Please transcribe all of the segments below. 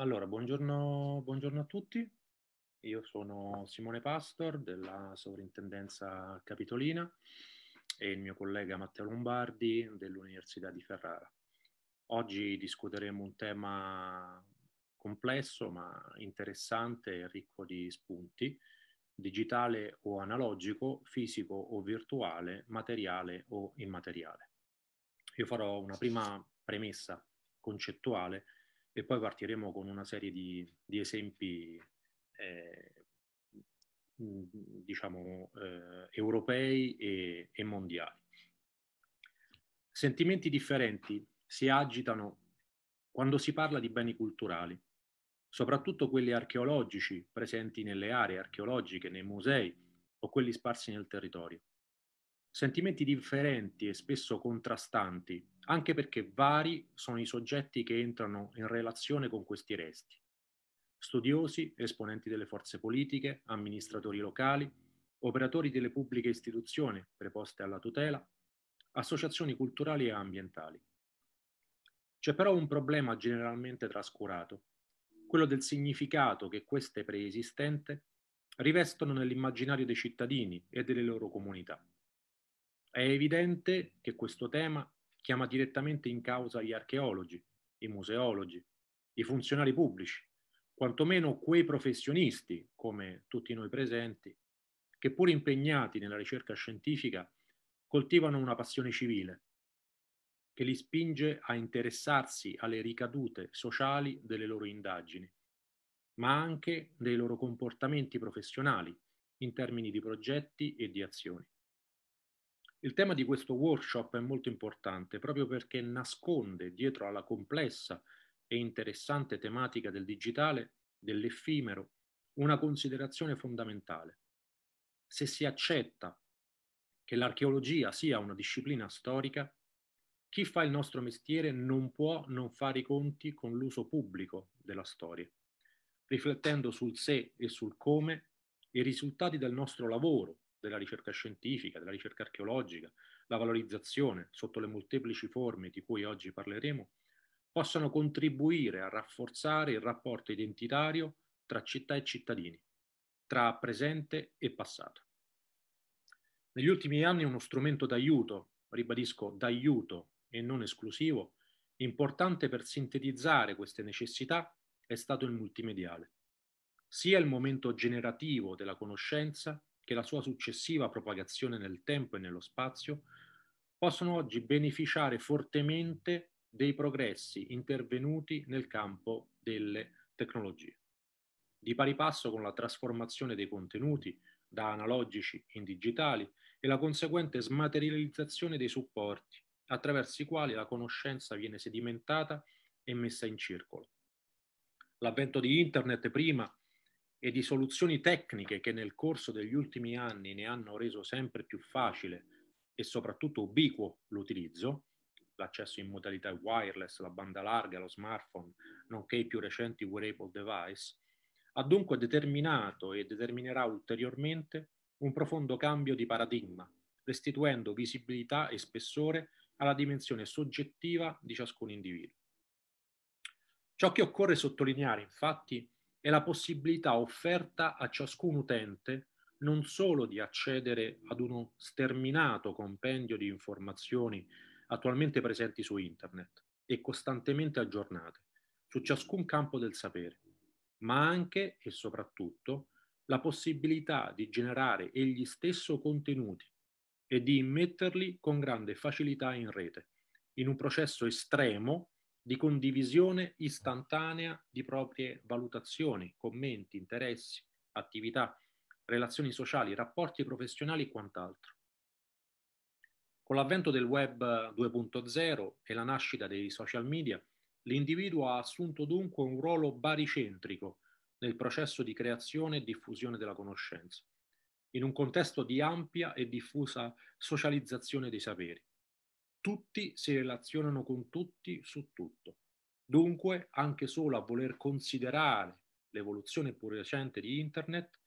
Allora, buongiorno, buongiorno, a tutti. Io sono Simone Pastor della Sovrintendenza Capitolina e il mio collega Matteo Lombardi dell'Università di Ferrara. Oggi discuteremo un tema complesso ma interessante e ricco di spunti, digitale o analogico, fisico o virtuale, materiale o immateriale. Io farò una prima premessa concettuale e poi partiremo con una serie di, di esempi eh, mm, diciamo eh, europei e, e, mondiali. Sentimenti differenti si agitano quando si parla di beni culturali, soprattutto quelli archeologici presenti nelle aree archeologiche, nei musei o quelli sparsi nel territorio. Sentimenti differenti e spesso contrastanti anche perché vari sono i soggetti che entrano in relazione con questi resti. Studiosi, esponenti delle forze politiche, amministratori locali, operatori delle pubbliche istituzioni preposte alla tutela, associazioni culturali e ambientali. C'è però un problema generalmente trascurato, quello del significato che queste preesistenti rivestono nell'immaginario dei cittadini e delle loro comunità. È evidente che questo tema chiama direttamente in causa gli archeologi, i museologi, i funzionari pubblici, quantomeno quei professionisti, come tutti noi presenti, che pur impegnati nella ricerca scientifica coltivano una passione civile che li spinge a interessarsi alle ricadute sociali delle loro indagini, ma anche dei loro comportamenti professionali in termini di progetti e di azioni. Il tema di questo workshop è molto importante proprio perché nasconde dietro alla complessa e interessante tematica del digitale, dell'effimero, una considerazione fondamentale. Se si accetta che l'archeologia sia una disciplina storica, chi fa il nostro mestiere non può non fare i conti con l'uso pubblico della storia, riflettendo sul se e sul come i risultati del nostro lavoro della ricerca scientifica, della ricerca archeologica, la valorizzazione sotto le molteplici forme di cui oggi parleremo, possano contribuire a rafforzare il rapporto identitario tra città e cittadini, tra presente e passato. Negli ultimi anni uno strumento d'aiuto, ribadisco d'aiuto e non esclusivo, importante per sintetizzare queste necessità è stato il multimediale, sia il momento generativo della conoscenza che la sua successiva propagazione nel tempo e nello spazio possono oggi beneficiare fortemente dei progressi intervenuti nel campo delle tecnologie. Di pari passo con la trasformazione dei contenuti da analogici in digitali e la conseguente smaterializzazione dei supporti attraverso i quali la conoscenza viene sedimentata e messa in circolo. L'avvento di Internet prima e di soluzioni tecniche che nel corso degli ultimi anni ne hanno reso sempre più facile e soprattutto ubiquo l'utilizzo, l'accesso in modalità wireless, la banda larga, lo smartphone, nonché i più recenti wearable device, ha dunque determinato e determinerà ulteriormente un profondo cambio di paradigma, restituendo visibilità e spessore alla dimensione soggettiva di ciascun individuo. Ciò che occorre sottolineare, infatti, è la possibilità offerta a ciascun utente non solo di accedere ad uno sterminato compendio di informazioni attualmente presenti su Internet e costantemente aggiornate su ciascun campo del sapere, ma anche e soprattutto la possibilità di generare egli stesso contenuti e di immetterli con grande facilità in rete, in un processo estremo di condivisione istantanea di proprie valutazioni, commenti, interessi, attività, relazioni sociali, rapporti professionali e quant'altro. Con l'avvento del web 2.0 e la nascita dei social media, l'individuo ha assunto dunque un ruolo baricentrico nel processo di creazione e diffusione della conoscenza, in un contesto di ampia e diffusa socializzazione dei saperi. Tutti si relazionano con tutti su tutto. Dunque, anche solo a voler considerare l'evoluzione pur recente di Internet,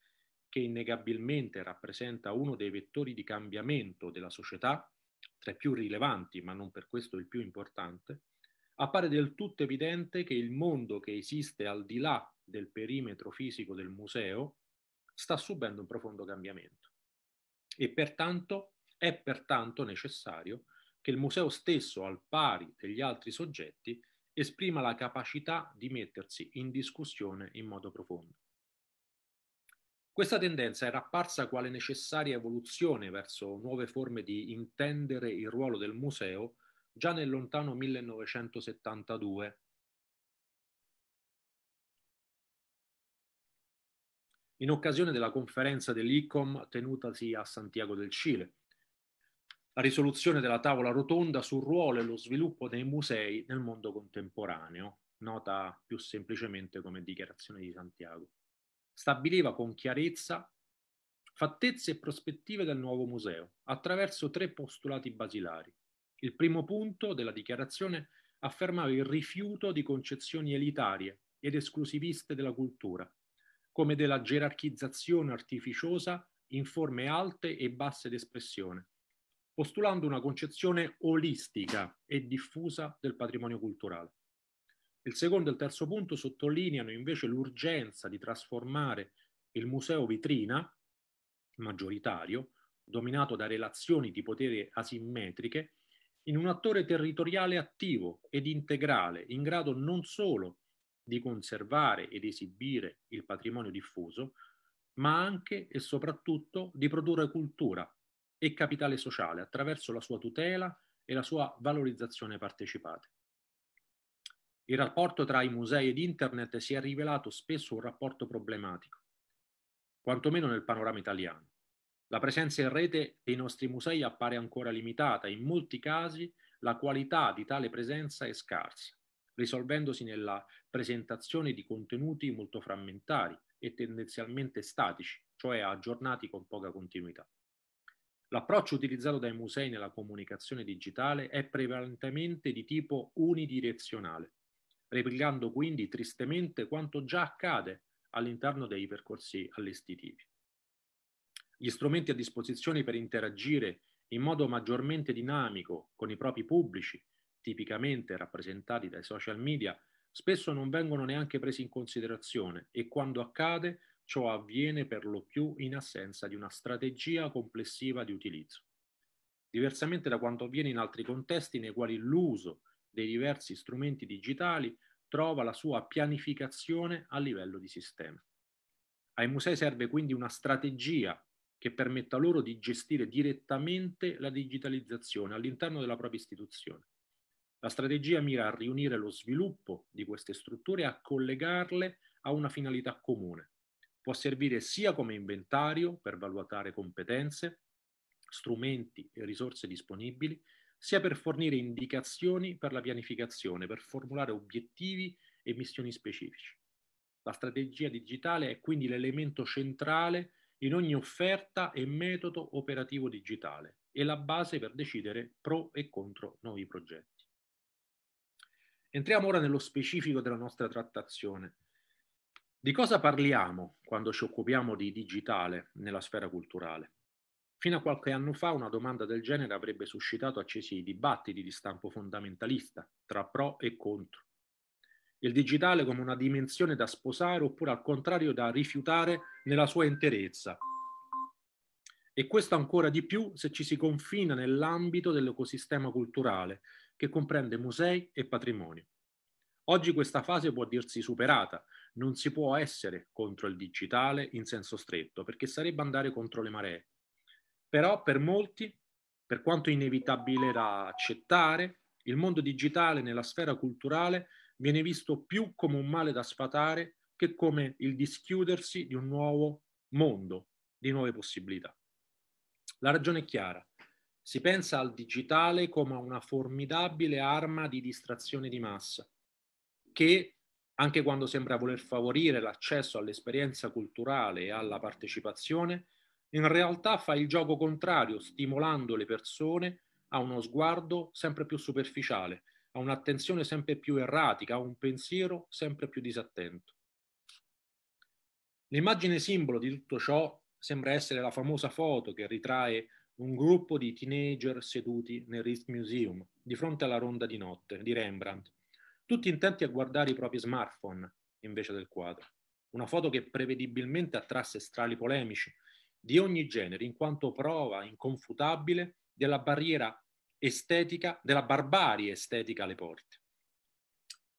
che innegabilmente rappresenta uno dei vettori di cambiamento della società, tra i più rilevanti, ma non per questo il più importante, appare del tutto evidente che il mondo che esiste al di là del perimetro fisico del museo sta subendo un profondo cambiamento e pertanto è pertanto necessario che il museo stesso, al pari degli altri soggetti, esprima la capacità di mettersi in discussione in modo profondo. Questa tendenza era apparsa quale necessaria evoluzione verso nuove forme di intendere il ruolo del museo già nel lontano 1972. In occasione della conferenza dell'ICOM tenutasi a Santiago del Cile, la risoluzione della tavola rotonda sul ruolo e lo sviluppo dei musei nel mondo contemporaneo, nota più semplicemente come Dichiarazione di Santiago. Stabiliva con chiarezza fattezze e prospettive del nuovo museo attraverso tre postulati basilari. Il primo punto della dichiarazione affermava il rifiuto di concezioni elitarie ed esclusiviste della cultura, come della gerarchizzazione artificiosa in forme alte e basse d'espressione, postulando una concezione olistica e diffusa del patrimonio culturale. Il secondo e il terzo punto sottolineano invece l'urgenza di trasformare il museo vitrina, maggioritario, dominato da relazioni di potere asimmetriche, in un attore territoriale attivo ed integrale, in grado non solo di conservare ed esibire il patrimonio diffuso, ma anche e soprattutto di produrre cultura e capitale sociale attraverso la sua tutela e la sua valorizzazione partecipate. Il rapporto tra i musei ed internet si è rivelato spesso un rapporto problematico, quantomeno nel panorama italiano. La presenza in rete dei nostri musei appare ancora limitata in molti casi la qualità di tale presenza è scarsa, risolvendosi nella presentazione di contenuti molto frammentari e tendenzialmente statici, cioè aggiornati con poca continuità. L'approccio utilizzato dai musei nella comunicazione digitale è prevalentemente di tipo unidirezionale, replicando quindi tristemente quanto già accade all'interno dei percorsi allestitivi. Gli strumenti a disposizione per interagire in modo maggiormente dinamico con i propri pubblici, tipicamente rappresentati dai social media, spesso non vengono neanche presi in considerazione e quando accade Ciò avviene per lo più in assenza di una strategia complessiva di utilizzo. Diversamente da quanto avviene in altri contesti nei quali l'uso dei diversi strumenti digitali trova la sua pianificazione a livello di sistema. Ai musei serve quindi una strategia che permetta loro di gestire direttamente la digitalizzazione all'interno della propria istituzione. La strategia mira a riunire lo sviluppo di queste strutture e a collegarle a una finalità comune, può servire sia come inventario per valutare competenze, strumenti e risorse disponibili, sia per fornire indicazioni per la pianificazione, per formulare obiettivi e missioni specifici. La strategia digitale è quindi l'elemento centrale in ogni offerta e metodo operativo digitale e la base per decidere pro e contro nuovi progetti. Entriamo ora nello specifico della nostra trattazione di cosa parliamo quando ci occupiamo di digitale nella sfera culturale? Fino a qualche anno fa una domanda del genere avrebbe suscitato accesi dibattiti di stampo fondamentalista tra pro e contro. Il digitale come una dimensione da sposare oppure al contrario da rifiutare nella sua interezza. E questo ancora di più se ci si confina nell'ambito dell'ecosistema culturale che comprende musei e patrimonio. Oggi questa fase può dirsi superata non si può essere contro il digitale in senso stretto, perché sarebbe andare contro le maree. Però per molti, per quanto inevitabile da accettare, il mondo digitale nella sfera culturale viene visto più come un male da sfatare che come il dischiudersi di un nuovo mondo, di nuove possibilità. La ragione è chiara. Si pensa al digitale come a una formidabile arma di distrazione di massa che anche quando sembra voler favorire l'accesso all'esperienza culturale e alla partecipazione, in realtà fa il gioco contrario, stimolando le persone a uno sguardo sempre più superficiale, a un'attenzione sempre più erratica, a un pensiero sempre più disattento. L'immagine simbolo di tutto ciò sembra essere la famosa foto che ritrae un gruppo di teenager seduti nel Ritz Museum di fronte alla ronda di notte di Rembrandt, tutti intenti a guardare i propri smartphone invece del quadro. Una foto che prevedibilmente attrasse strali polemici di ogni genere, in quanto prova inconfutabile della barriera estetica, della barbarie estetica alle porte.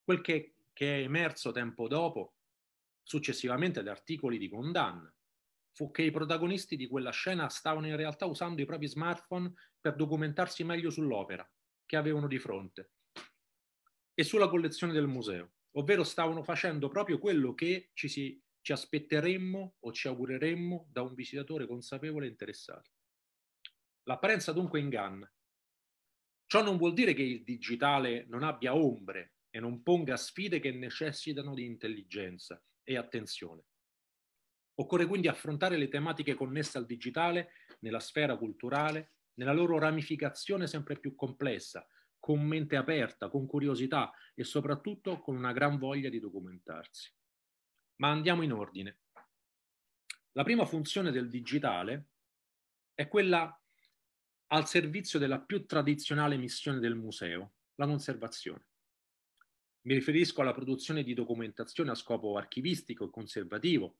Quel che, che è emerso tempo dopo, successivamente ad articoli di condanna, fu che i protagonisti di quella scena stavano in realtà usando i propri smartphone per documentarsi meglio sull'opera che avevano di fronte e sulla collezione del museo, ovvero stavano facendo proprio quello che ci, si, ci aspetteremmo o ci augureremmo da un visitatore consapevole e interessato. L'apparenza dunque inganna. Ciò non vuol dire che il digitale non abbia ombre e non ponga sfide che necessitano di intelligenza e attenzione. Occorre quindi affrontare le tematiche connesse al digitale nella sfera culturale, nella loro ramificazione sempre più complessa, con mente aperta, con curiosità e soprattutto con una gran voglia di documentarsi. Ma andiamo in ordine. La prima funzione del digitale è quella al servizio della più tradizionale missione del museo, la conservazione. Mi riferisco alla produzione di documentazione a scopo archivistico e conservativo,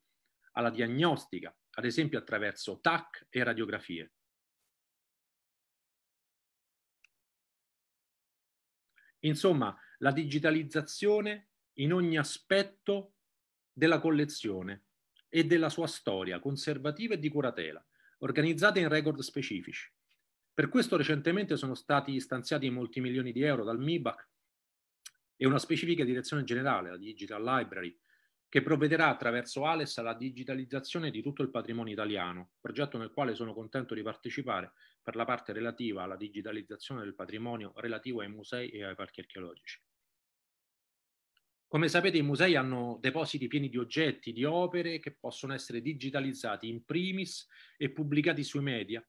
alla diagnostica, ad esempio attraverso TAC e radiografie, Insomma, la digitalizzazione in ogni aspetto della collezione e della sua storia conservativa e di curatela, organizzate in record specifici. Per questo recentemente sono stati stanziati molti milioni di euro dal MIBAC e una specifica direzione generale, la Digital Library, che provvederà attraverso Ales alla digitalizzazione di tutto il patrimonio italiano, progetto nel quale sono contento di partecipare per la parte relativa alla digitalizzazione del patrimonio relativo ai musei e ai parchi archeologici. Come sapete i musei hanno depositi pieni di oggetti, di opere che possono essere digitalizzati in primis e pubblicati sui media,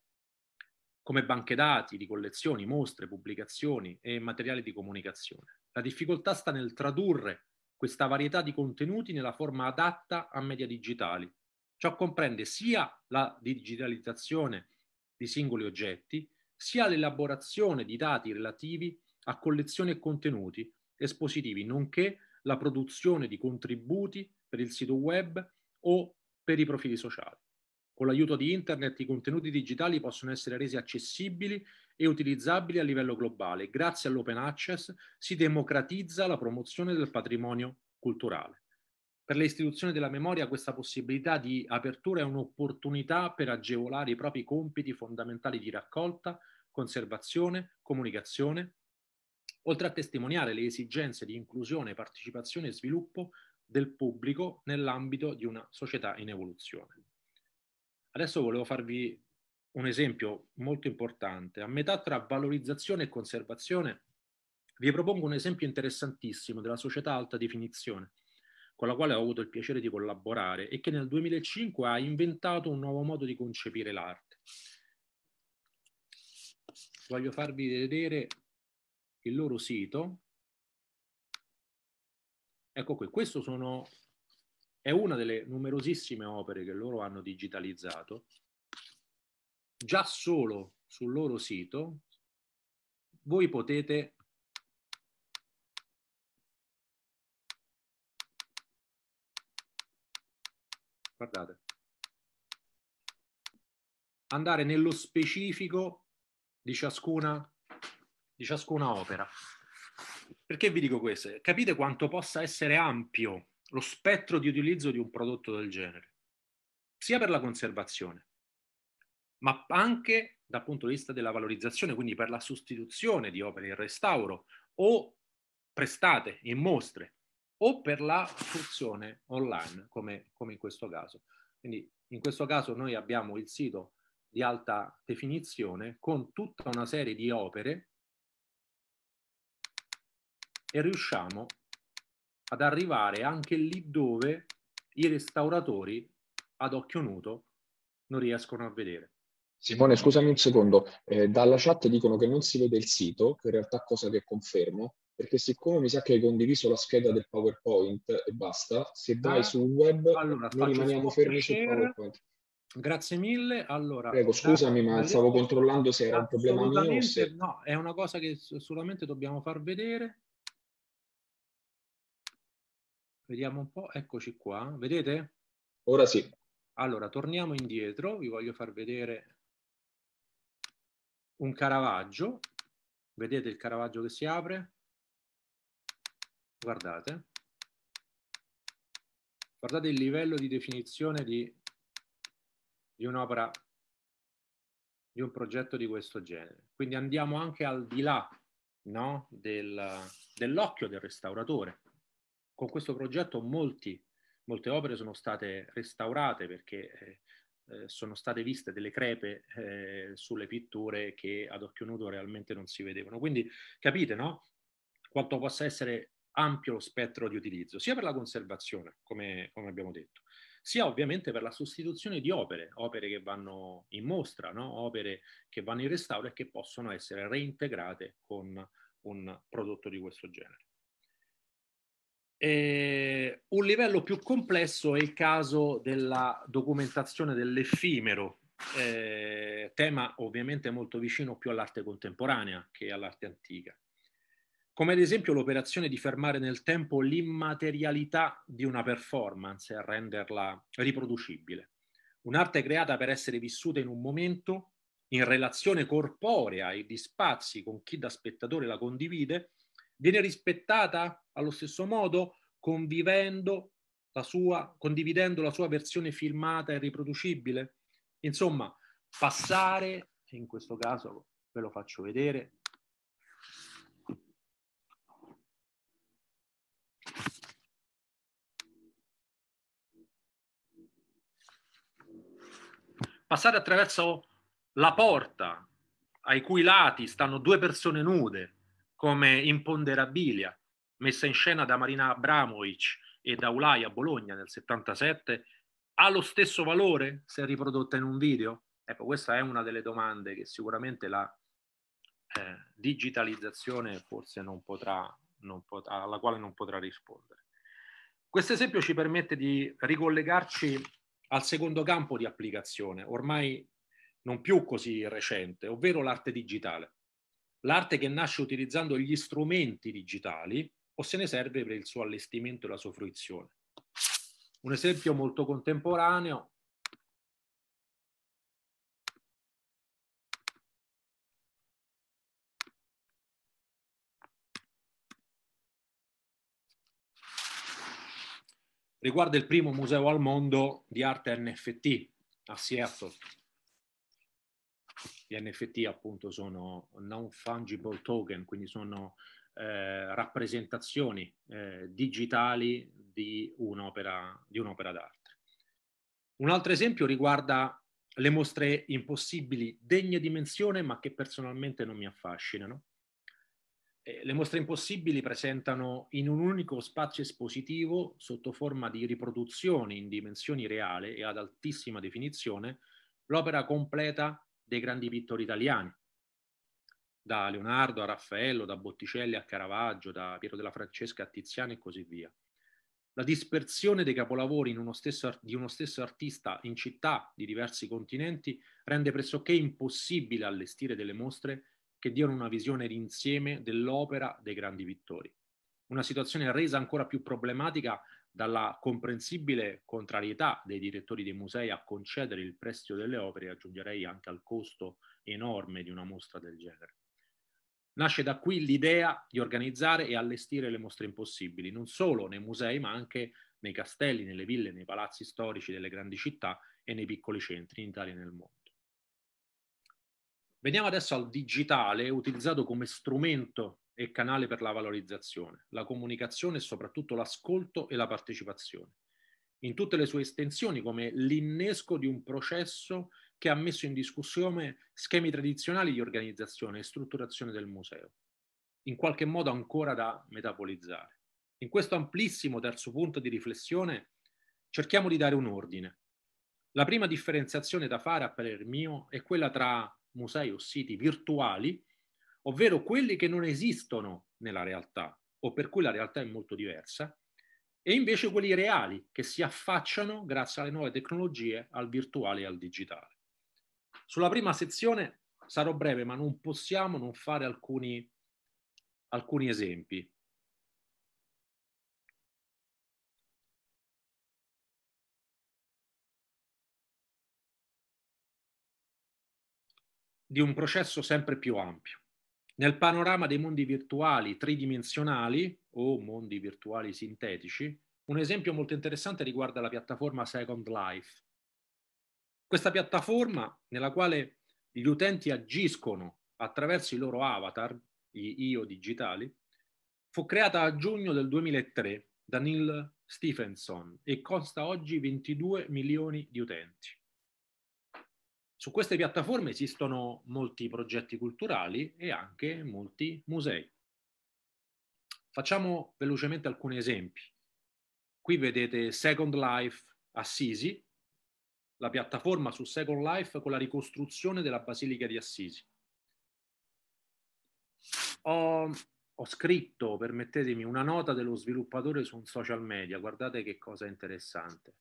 come banche dati di collezioni, mostre, pubblicazioni e materiali di comunicazione. La difficoltà sta nel tradurre questa varietà di contenuti nella forma adatta a media digitali. Ciò comprende sia la digitalizzazione di singoli oggetti, sia l'elaborazione di dati relativi a collezioni e contenuti espositivi, nonché la produzione di contributi per il sito web o per i profili sociali. Con l'aiuto di Internet i contenuti digitali possono essere resi accessibili e utilizzabili a livello globale. Grazie all'open access si democratizza la promozione del patrimonio culturale per le istituzioni della memoria questa possibilità di apertura è un'opportunità per agevolare i propri compiti fondamentali di raccolta, conservazione, comunicazione, oltre a testimoniare le esigenze di inclusione, partecipazione e sviluppo del pubblico nell'ambito di una società in evoluzione. Adesso volevo farvi un esempio molto importante. A metà tra valorizzazione e conservazione vi propongo un esempio interessantissimo della società alta definizione con la quale ho avuto il piacere di collaborare e che nel 2005 ha inventato un nuovo modo di concepire l'arte. Voglio farvi vedere il loro sito. Ecco qui, questo sono, è una delle numerosissime opere che loro hanno digitalizzato. Già solo sul loro sito voi potete guardate, andare nello specifico di ciascuna, di ciascuna opera. Perché vi dico questo? Capite quanto possa essere ampio lo spettro di utilizzo di un prodotto del genere, sia per la conservazione, ma anche dal punto di vista della valorizzazione, quindi per la sostituzione di opere in restauro o prestate in mostre o per la funzione online, come, come in questo caso. Quindi in questo caso noi abbiamo il sito di alta definizione con tutta una serie di opere e riusciamo ad arrivare anche lì dove i restauratori ad occhio nudo non riescono a vedere. Simone, scusami un secondo, eh, dalla chat dicono che non si vede il sito, che in realtà cosa che confermo, perché siccome mi sa che hai condiviso la scheda del PowerPoint e basta, se vai ah, sul web allora, noi rimaniamo fermi share. sul PowerPoint. Grazie mille. Allora, Prego, scusami, ma stavo controllando se era un problema mio. Se... No, è una cosa che solamente dobbiamo far vedere. Vediamo un po', eccoci qua. Vedete? Ora sì. Allora, torniamo indietro. Vi voglio far vedere un Caravaggio. Vedete il Caravaggio che si apre? guardate, guardate il livello di definizione di, di un'opera, di un progetto di questo genere. Quindi andiamo anche al di là no, del, dell'occhio del restauratore. Con questo progetto molti, molte opere sono state restaurate perché eh, eh sono state viste delle crepe eh, sulle pitture che ad occhio nudo realmente non si vedevano. Quindi capite no? quanto possa essere ampio lo spettro di utilizzo, sia per la conservazione, come, come abbiamo detto, sia ovviamente per la sostituzione di opere, opere che vanno in mostra, no? opere che vanno in restauro e che possono essere reintegrate con un prodotto di questo genere. E un livello più complesso è il caso della documentazione dell'effimero, eh, tema ovviamente molto vicino più all'arte contemporanea che all'arte antica come ad esempio l'operazione di fermare nel tempo l'immaterialità di una performance e renderla riproducibile. Un'arte creata per essere vissuta in un momento, in relazione corporea e di spazi con chi da spettatore la condivide, viene rispettata allo stesso modo convivendo la sua, condividendo la sua versione filmata e riproducibile. Insomma, passare, in questo caso ve lo faccio vedere, passare attraverso la porta ai cui lati stanno due persone nude, come Imponderabilia, messa in scena da Marina Abramovic e da Ulai a Bologna nel 77, ha lo stesso valore se riprodotta in un video? Ecco, questa è una delle domande che sicuramente la eh, digitalizzazione forse non potrà, non pot- alla quale non potrà rispondere. Questo esempio ci permette di ricollegarci al secondo campo di applicazione, ormai non più così recente, ovvero l'arte digitale. L'arte che nasce utilizzando gli strumenti digitali o se ne serve per il suo allestimento e la sua fruizione. Un esempio molto contemporaneo riguarda il primo museo al mondo di arte NFT a Seattle. Gli NFT appunto sono non fungible token, quindi sono eh, rappresentazioni eh, digitali di un'opera, di un'opera d'arte. Un altro esempio riguarda le mostre impossibili degne di menzione ma che personalmente non mi affascinano. Eh, le mostre impossibili presentano in un unico spazio espositivo, sotto forma di riproduzioni in dimensioni reali e ad altissima definizione, l'opera completa dei grandi pittori italiani, da Leonardo a Raffaello, da Botticelli a Caravaggio, da Piero della Francesca a Tiziano e così via. La dispersione dei capolavori uno stesso, di uno stesso artista in città di diversi continenti rende pressoché impossibile allestire delle mostre che diano una visione d'insieme dell'opera dei grandi pittori. Una situazione resa ancora più problematica dalla comprensibile contrarietà dei direttori dei musei a concedere il prestito delle opere, aggiungerei anche al costo enorme di una mostra del genere. Nasce da qui l'idea di organizzare e allestire le mostre impossibili, non solo nei musei, ma anche nei castelli, nelle ville, nei palazzi storici delle grandi città e nei piccoli centri in Italia e nel mondo. Veniamo adesso al digitale utilizzato come strumento e canale per la valorizzazione, la comunicazione e soprattutto l'ascolto e la partecipazione, in tutte le sue estensioni come l'innesco di un processo che ha messo in discussione schemi tradizionali di organizzazione e strutturazione del museo, in qualche modo ancora da metabolizzare. In questo amplissimo terzo punto di riflessione cerchiamo di dare un ordine. La prima differenziazione da fare, a parer mio, è quella tra musei o siti virtuali, ovvero quelli che non esistono nella realtà o per cui la realtà è molto diversa, e invece quelli reali che si affacciano grazie alle nuove tecnologie, al virtuale e al digitale. Sulla prima sezione sarò breve, ma non possiamo non fare alcuni, alcuni esempi. di un processo sempre più ampio. Nel panorama dei mondi virtuali tridimensionali o mondi virtuali sintetici, un esempio molto interessante riguarda la piattaforma Second Life. Questa piattaforma nella quale gli utenti agiscono attraverso i loro avatar, gli io digitali, fu creata a giugno del 2003 da Neil Stephenson e consta oggi 22 milioni di utenti. Su queste piattaforme esistono molti progetti culturali e anche molti musei. Facciamo velocemente alcuni esempi. Qui vedete Second Life Assisi, la piattaforma su Second Life con la ricostruzione della Basilica di Assisi. Ho, ho scritto, permettetemi, una nota dello sviluppatore su un social media, guardate che cosa interessante.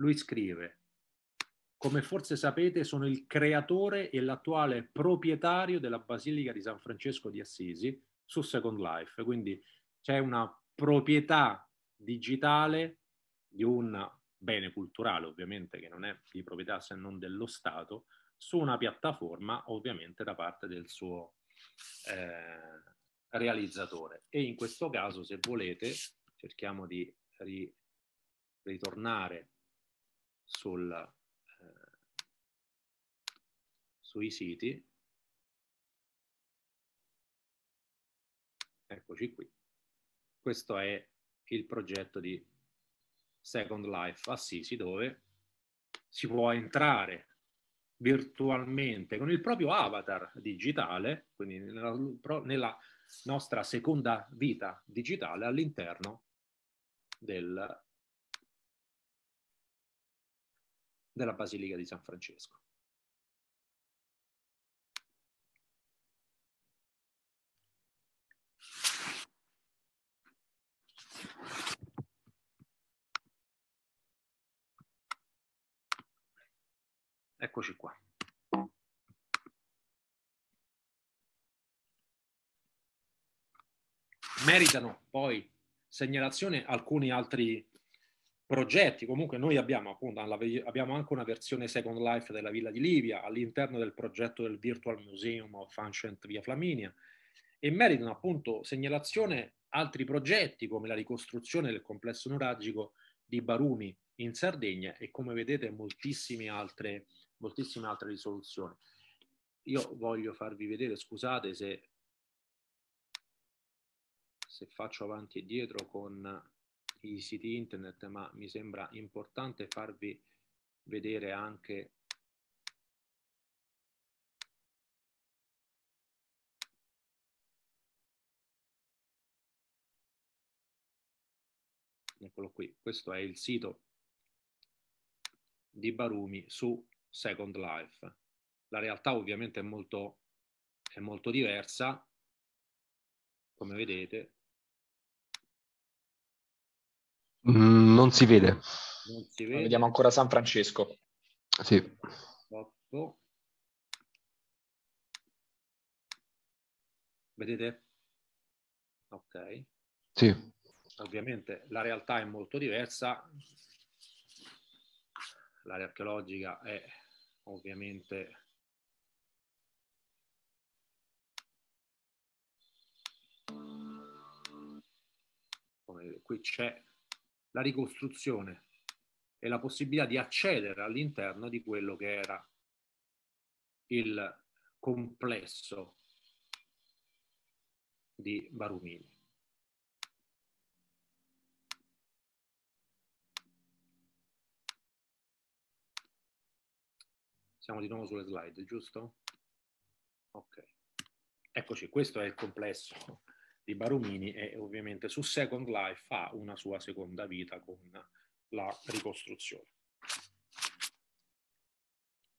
Lui scrive, come forse sapete, sono il creatore e l'attuale proprietario della Basilica di San Francesco di Assisi su Second Life. Quindi c'è una proprietà digitale di un bene culturale, ovviamente, che non è di proprietà se non dello Stato, su una piattaforma, ovviamente, da parte del suo eh, realizzatore. E in questo caso, se volete, cerchiamo di ri- ritornare sul sui siti. Eccoci qui. Questo è il progetto di Second Life Assisi ah, dove si può entrare virtualmente con il proprio avatar digitale, quindi nella, nella nostra seconda vita digitale all'interno del, della Basilica di San Francesco. Eccoci qua. Meritano poi segnalazione alcuni altri progetti. Comunque noi abbiamo, appunto, abbiamo anche una versione Second Life della Villa di Livia all'interno del progetto del Virtual Museum of Ancient Via Flaminia e meritano appunto segnalazione altri progetti come la ricostruzione del complesso nuragico di Barumi in Sardegna e come vedete moltissime altre moltissime altre risoluzioni. Io voglio farvi vedere, scusate se, se faccio avanti e dietro con i siti internet, ma mi sembra importante farvi vedere anche eccolo qui, questo è il sito di Barumi su Second Life. La realtà ovviamente è molto, è molto diversa, come vedete. Mm, non si vede. Non si vede. Vediamo ancora San Francesco. Sì. Otto. Vedete? Ok. Sì. Ovviamente la realtà è molto diversa, l'area archeologica è ovviamente come qui c'è la ricostruzione e la possibilità di accedere all'interno di quello che era il complesso di Barumini. Siamo di nuovo sulle slide, giusto? Ok. Eccoci, questo è il complesso di Barumini e ovviamente su Second Life ha una sua seconda vita con la ricostruzione.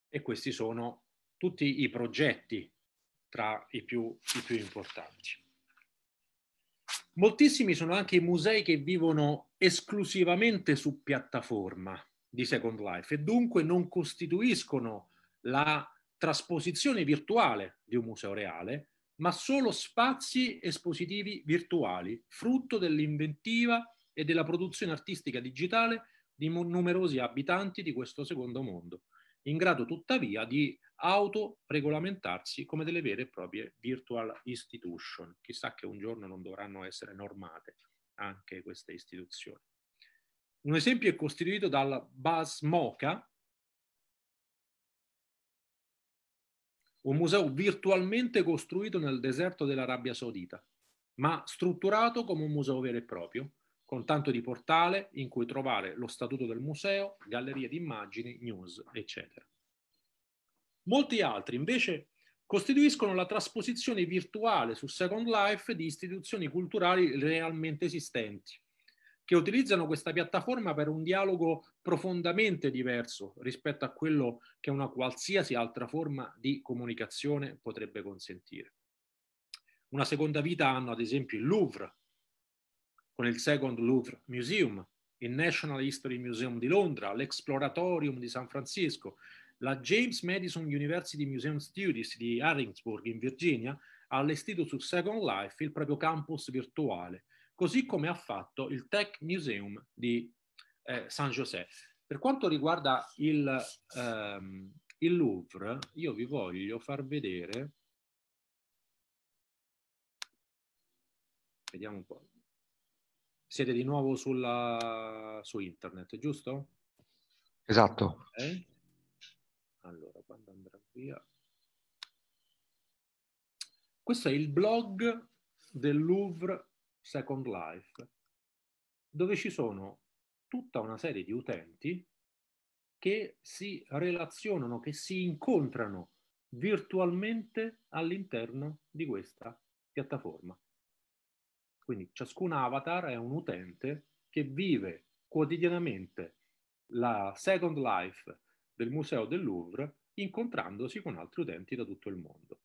E questi sono tutti i progetti tra i più, i più importanti. Moltissimi sono anche i musei che vivono esclusivamente su piattaforma di Second Life e dunque non costituiscono la trasposizione virtuale di un museo reale, ma solo spazi espositivi virtuali, frutto dell'inventiva e della produzione artistica digitale di numerosi abitanti di questo secondo mondo, in grado tuttavia di autoregolamentarsi come delle vere e proprie virtual institution. Chissà che un giorno non dovranno essere normate anche queste istituzioni. Un esempio è costituito dal Bas Moca, un museo virtualmente costruito nel deserto dell'Arabia Saudita, ma strutturato come un museo vero e proprio, con tanto di portale in cui trovare lo statuto del museo, gallerie di immagini, news, eccetera. Molti altri, invece, costituiscono la trasposizione virtuale su Second Life di istituzioni culturali realmente esistenti, che utilizzano questa piattaforma per un dialogo profondamente diverso rispetto a quello che una qualsiasi altra forma di comunicazione potrebbe consentire. Una seconda vita hanno ad esempio il Louvre, con il Second Louvre Museum, il National History Museum di Londra, l'Exploratorium di San Francisco, la James Madison University Museum Studies di Harrisburg in Virginia ha allestito su Second Life il proprio campus virtuale così come ha fatto il Tech Museum di eh, San José. Per quanto riguarda il, ehm, il Louvre, io vi voglio far vedere, vediamo un po', siete di nuovo sulla, su internet, giusto? Esatto. Okay. Eh? Allora, quando andrà via... Questo è il blog del Louvre Second Life, dove ci sono tutta una serie di utenti che si relazionano, che si incontrano virtualmente all'interno di questa piattaforma. Quindi ciascun avatar è un utente che vive quotidianamente la Second Life del Museo del Louvre incontrandosi con altri utenti da tutto il mondo.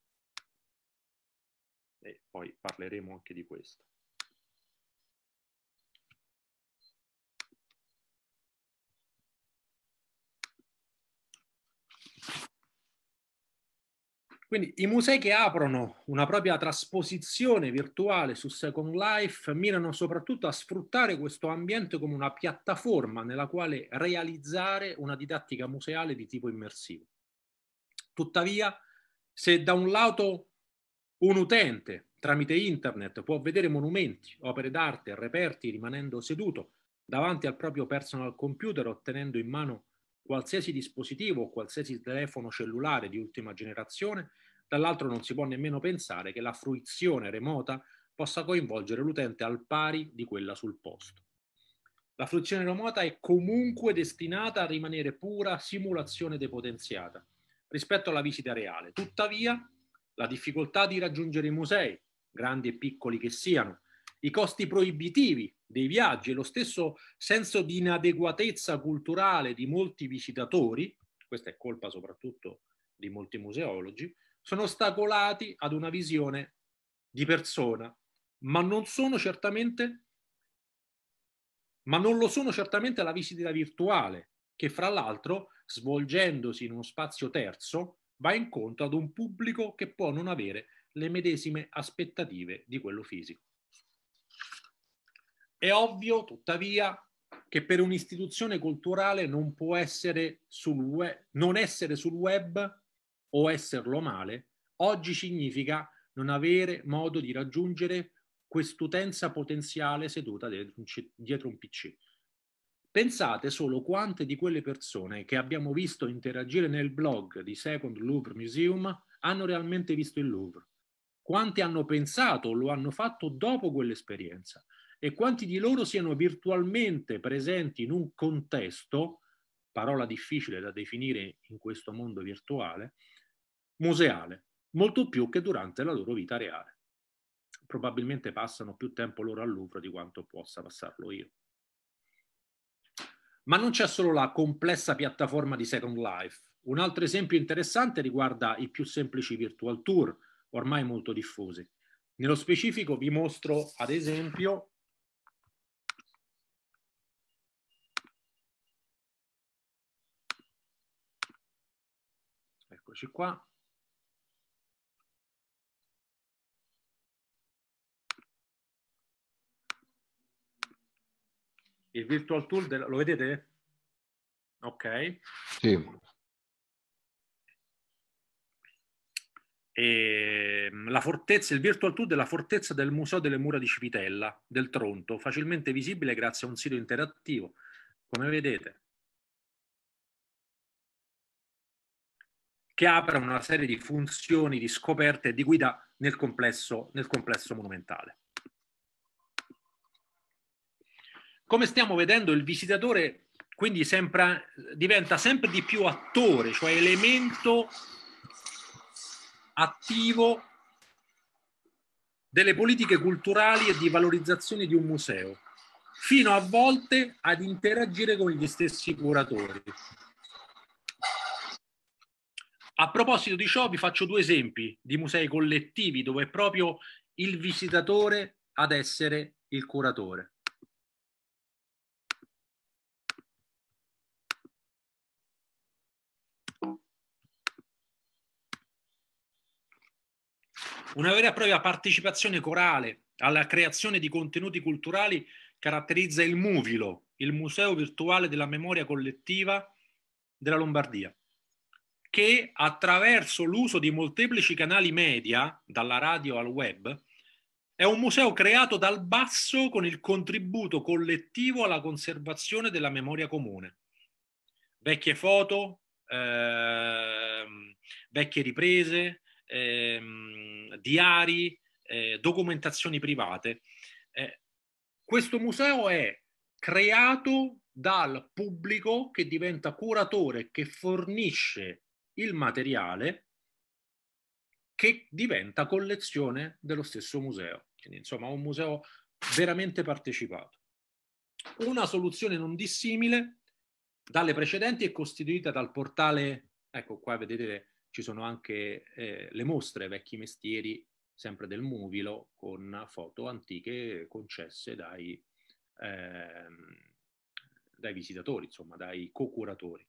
E poi parleremo anche di questo. Quindi i musei che aprono una propria trasposizione virtuale su Second Life mirano soprattutto a sfruttare questo ambiente come una piattaforma nella quale realizzare una didattica museale di tipo immersivo. Tuttavia, se da un lato un utente tramite internet può vedere monumenti, opere d'arte, reperti rimanendo seduto davanti al proprio personal computer ottenendo in mano qualsiasi dispositivo o qualsiasi telefono cellulare di ultima generazione, dall'altro non si può nemmeno pensare che la fruizione remota possa coinvolgere l'utente al pari di quella sul posto. La fruizione remota è comunque destinata a rimanere pura simulazione depotenziata rispetto alla visita reale. Tuttavia, la difficoltà di raggiungere i musei, grandi e piccoli che siano, i costi proibitivi dei viaggi e lo stesso senso di inadeguatezza culturale di molti visitatori, questa è colpa soprattutto di molti museologi, sono ostacolati ad una visione di persona, ma non sono certamente ma non lo sono certamente la visita virtuale, che fra l'altro, svolgendosi in uno spazio terzo, va incontro ad un pubblico che può non avere le medesime aspettative di quello fisico. È ovvio, tuttavia, che per un'istituzione culturale non può essere sul web, non essere sul web o esserlo male, oggi significa non avere modo di raggiungere quest'utenza potenziale seduta dietro un PC. Pensate solo quante di quelle persone che abbiamo visto interagire nel blog di Second Louvre Museum hanno realmente visto il Louvre. Quante hanno pensato o lo hanno fatto dopo quell'esperienza? e quanti di loro siano virtualmente presenti in un contesto, parola difficile da definire in questo mondo virtuale, museale, molto più che durante la loro vita reale. Probabilmente passano più tempo loro al Louvre di quanto possa passarlo io. Ma non c'è solo la complessa piattaforma di Second Life. Un altro esempio interessante riguarda i più semplici virtual tour, ormai molto diffusi. Nello specifico vi mostro, ad esempio, Eccoci qua. Il virtual tool, del... lo vedete? Ok. Sì. E ehm, la fortezza, il virtual tour della fortezza del Museo delle Mura di Civitella, del Tronto, facilmente visibile grazie a un sito interattivo. Come vedete, che apra una serie di funzioni di scoperta e di guida nel complesso, nel complesso monumentale. Come stiamo vedendo, il visitatore quindi sembra, diventa sempre di più attore, cioè elemento attivo delle politiche culturali e di valorizzazione di un museo, fino a volte ad interagire con gli stessi curatori. A proposito di ciò, vi faccio due esempi di musei collettivi dove è proprio il visitatore ad essere il curatore. Una vera e propria partecipazione corale alla creazione di contenuti culturali caratterizza il Muvilo, il Museo Virtuale della Memoria Collettiva della Lombardia che attraverso l'uso di molteplici canali media, dalla radio al web, è un museo creato dal basso con il contributo collettivo alla conservazione della memoria comune. Vecchie foto, ehm, vecchie riprese, ehm, diari, eh, documentazioni private. Eh, questo museo è creato dal pubblico che diventa curatore, che fornisce il materiale che diventa collezione dello stesso museo. Quindi insomma un museo veramente partecipato. Una soluzione non dissimile dalle precedenti è costituita dal portale, ecco qua vedete ci sono anche eh, le mostre, vecchi mestieri, sempre del Muvilo, con foto antiche concesse dai, eh, dai visitatori, insomma dai co-curatori.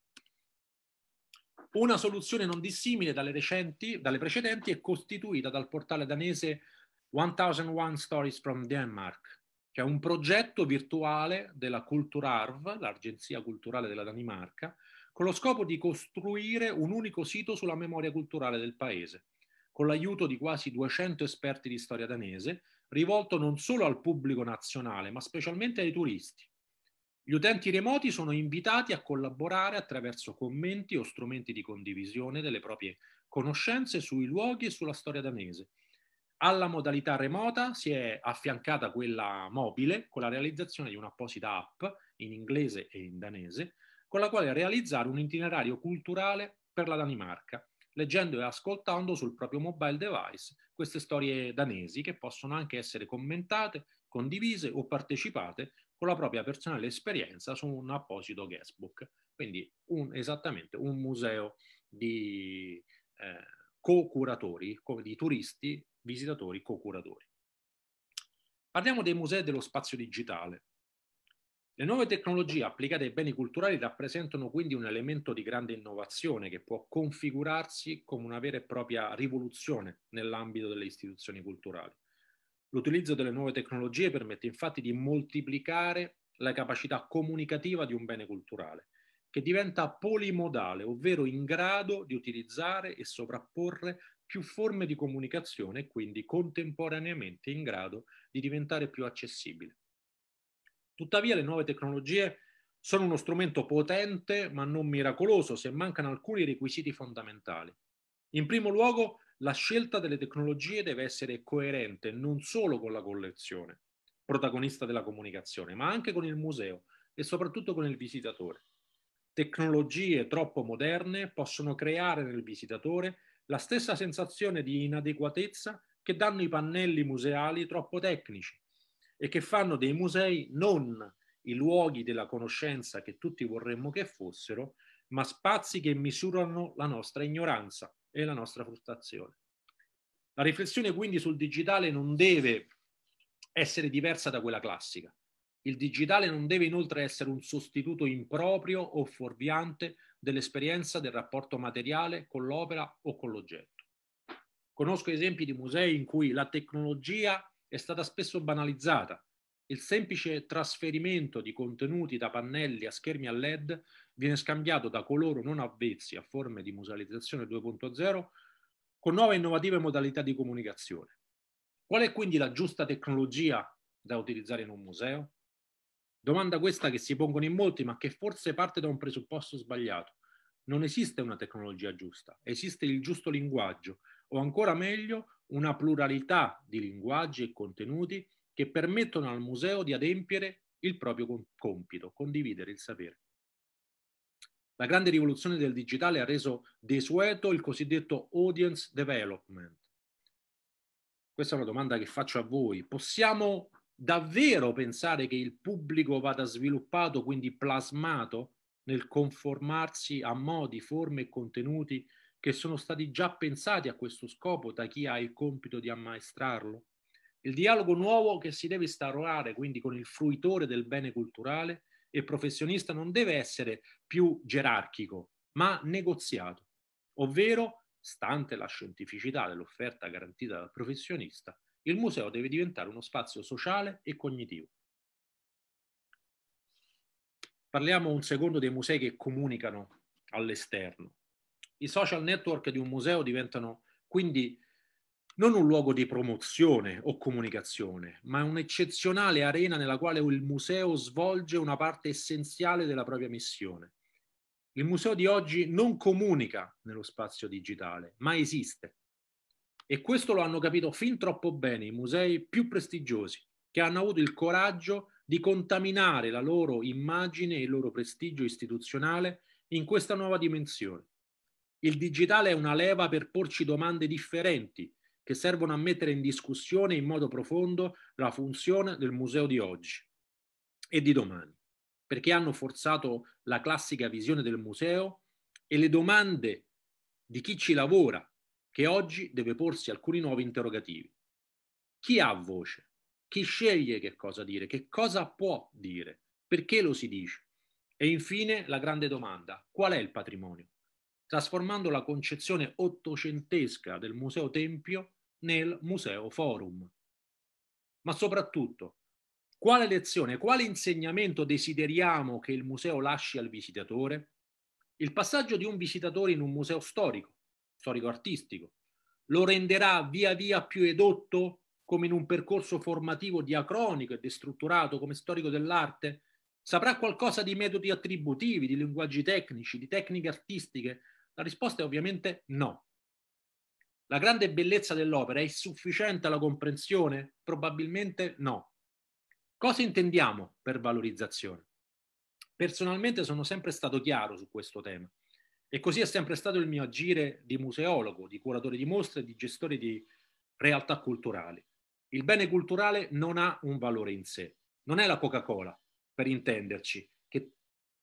Una soluzione non dissimile dalle, recenti, dalle precedenti è costituita dal portale danese 1001 Stories from Denmark, che è un progetto virtuale della Culturarv, l'agenzia culturale della Danimarca, con lo scopo di costruire un unico sito sulla memoria culturale del paese, con l'aiuto di quasi 200 esperti di storia danese, rivolto non solo al pubblico nazionale, ma specialmente ai turisti, gli utenti remoti sono invitati a collaborare attraverso commenti o strumenti di condivisione delle proprie conoscenze sui luoghi e sulla storia danese. Alla modalità remota si è affiancata quella mobile con la realizzazione di un'apposita app in inglese e in danese con la quale realizzare un itinerario culturale per la Danimarca, leggendo e ascoltando sul proprio mobile device queste storie danesi che possono anche essere commentate, condivise o partecipate con la propria personale esperienza su un apposito guestbook, quindi un, esattamente un museo di eh, co-curatori, di turisti, visitatori, co-curatori. Parliamo dei musei dello spazio digitale. Le nuove tecnologie applicate ai beni culturali rappresentano quindi un elemento di grande innovazione che può configurarsi come una vera e propria rivoluzione nell'ambito delle istituzioni culturali. L'utilizzo delle nuove tecnologie permette infatti di moltiplicare la capacità comunicativa di un bene culturale, che diventa polimodale, ovvero in grado di utilizzare e sovrapporre più forme di comunicazione e quindi contemporaneamente in grado di diventare più accessibile. Tuttavia le nuove tecnologie sono uno strumento potente ma non miracoloso se mancano alcuni requisiti fondamentali. In primo luogo la scelta delle tecnologie deve essere coerente non solo con la collezione, protagonista della comunicazione, ma anche con il museo e soprattutto con il visitatore. Tecnologie troppo moderne possono creare nel visitatore la stessa sensazione di inadeguatezza che danno i pannelli museali troppo tecnici e che fanno dei musei non i luoghi della conoscenza che tutti vorremmo che fossero, ma spazi che misurano la nostra ignoranza e la nostra frustrazione. La riflessione quindi sul digitale non deve essere diversa da quella classica. Il digitale non deve inoltre essere un sostituto improprio o fuorviante dell'esperienza del rapporto materiale con l'opera o con l'oggetto. Conosco esempi di musei in cui la tecnologia è stata spesso banalizzata. Il semplice trasferimento di contenuti da pannelli a schermi a LED viene scambiato da coloro non avvezzi a forme di musealizzazione 2.0 con nuove innovative modalità di comunicazione. Qual è quindi la giusta tecnologia da utilizzare in un museo? Domanda questa che si pongono in molti, ma che forse parte da un presupposto sbagliato. Non esiste una tecnologia giusta, esiste il giusto linguaggio, o ancora meglio, una pluralità di linguaggi e contenuti che permettono al museo di adempiere il proprio compito, condividere il sapere. La grande rivoluzione del digitale ha reso desueto il cosiddetto audience development. Questa è una domanda che faccio a voi. Possiamo davvero pensare che il pubblico vada sviluppato, quindi plasmato, nel conformarsi a modi, forme e contenuti che sono stati già pensati a questo scopo da chi ha il compito di ammaestrarlo? Il dialogo nuovo che si deve instaurare quindi con il fruitore del bene culturale il professionista non deve essere più gerarchico, ma negoziato, ovvero, stante la scientificità dell'offerta garantita dal professionista, il museo deve diventare uno spazio sociale e cognitivo. Parliamo un secondo dei musei che comunicano all'esterno. I social network di un museo diventano quindi non un luogo di promozione o comunicazione, ma un'eccezionale arena nella quale il museo svolge una parte essenziale della propria missione. Il museo di oggi non comunica nello spazio digitale, ma esiste. E questo lo hanno capito fin troppo bene i musei più prestigiosi, che hanno avuto il coraggio di contaminare la loro immagine e il loro prestigio istituzionale in questa nuova dimensione. Il digitale è una leva per porci domande differenti che servono a mettere in discussione in modo profondo la funzione del museo di oggi e di domani, perché hanno forzato la classica visione del museo e le domande di chi ci lavora, che oggi deve porsi alcuni nuovi interrogativi. Chi ha voce? Chi sceglie che cosa dire? Che cosa può dire? Perché lo si dice? E infine la grande domanda, qual è il patrimonio? Trasformando la concezione ottocentesca del Museo Tempio nel Museo Forum. Ma soprattutto, quale lezione, quale insegnamento desideriamo che il museo lasci al visitatore? Il passaggio di un visitatore in un museo storico, storico-artistico, lo renderà via via più edotto come in un percorso formativo diacronico e destrutturato come storico dell'arte? Saprà qualcosa di metodi attributivi, di linguaggi tecnici, di tecniche artistiche? La risposta è ovviamente no. La grande bellezza dell'opera è sufficiente alla comprensione? Probabilmente no. Cosa intendiamo per valorizzazione? Personalmente sono sempre stato chiaro su questo tema e così è sempre stato il mio agire di museologo, di curatore di mostre di gestore di realtà culturali. Il bene culturale non ha un valore in sé, non è la Coca-Cola, per intenderci, che,